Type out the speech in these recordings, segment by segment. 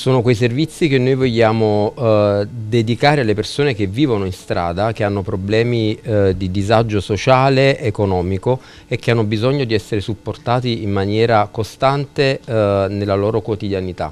sono quei servizi che noi vogliamo eh, dedicare alle persone che vivono in strada, che hanno problemi eh, di disagio sociale, economico e che hanno bisogno di essere supportati in maniera costante eh, nella loro quotidianità.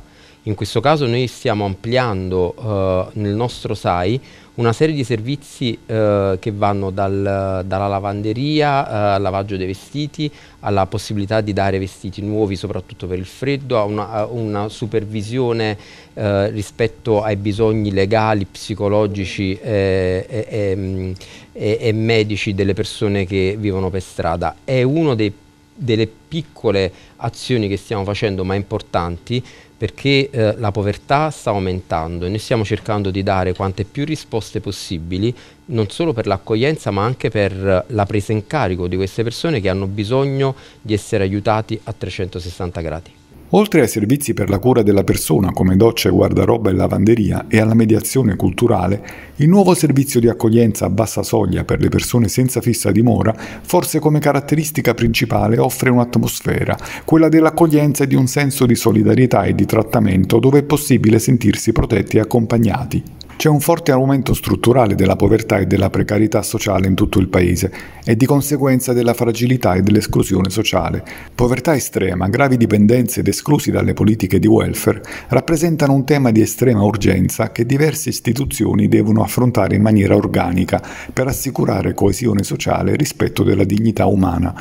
In questo caso noi stiamo ampliando eh, nel nostro SAI una serie di servizi eh, che vanno dal, dalla lavanderia eh, al lavaggio dei vestiti, alla possibilità di dare vestiti nuovi soprattutto per il freddo, a una, a una supervisione eh, rispetto ai bisogni legali, psicologici eh, e, mm, e, e medici delle persone che vivono per strada. È uno dei delle piccole azioni che stiamo facendo ma importanti perché eh, la povertà sta aumentando e noi stiamo cercando di dare quante più risposte possibili non solo per l'accoglienza ma anche per la presa in carico di queste persone che hanno bisogno di essere aiutati a 360 gradi. Oltre ai servizi per la cura della persona come docce, guardaroba e lavanderia e alla mediazione culturale, il nuovo servizio di accoglienza a bassa soglia per le persone senza fissa dimora, forse come caratteristica principale, offre un'atmosfera, quella dell'accoglienza e di un senso di solidarietà e di trattamento dove è possibile sentirsi protetti e accompagnati. C'è un forte aumento strutturale della povertà e della precarietà sociale in tutto il paese e di conseguenza della fragilità e dell'esclusione sociale. Povertà estrema, gravi dipendenze ed esclusi dalle politiche di welfare rappresentano un tema di estrema urgenza che diverse istituzioni devono affrontare in maniera organica per assicurare coesione sociale e rispetto della dignità umana.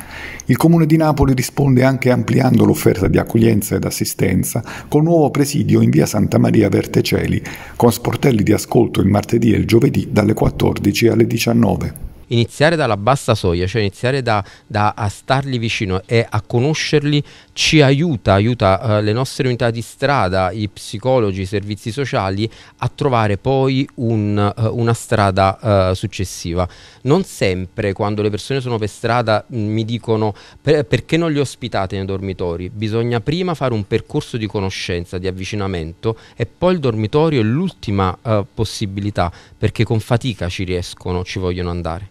Il Comune di Napoli risponde anche ampliando l'offerta di accoglienza ed assistenza col nuovo presidio in via Santa Maria Verteceli, con sportelli di ascolto ascolto il martedì e il giovedì dalle 14 alle 19 iniziare dalla bassa soglia, cioè iniziare da, da a starli vicino e a conoscerli ci aiuta, aiuta eh, le nostre unità di strada, i psicologi, i servizi sociali a trovare poi un, eh, una strada eh, successiva. Non sempre quando le persone sono per strada mm, mi dicono per, perché non li ospitate nei dormitori, bisogna prima fare un percorso di conoscenza, di avvicinamento e poi il dormitorio è l'ultima eh, possibilità perché con fatica ci riescono, ci vogliono andare.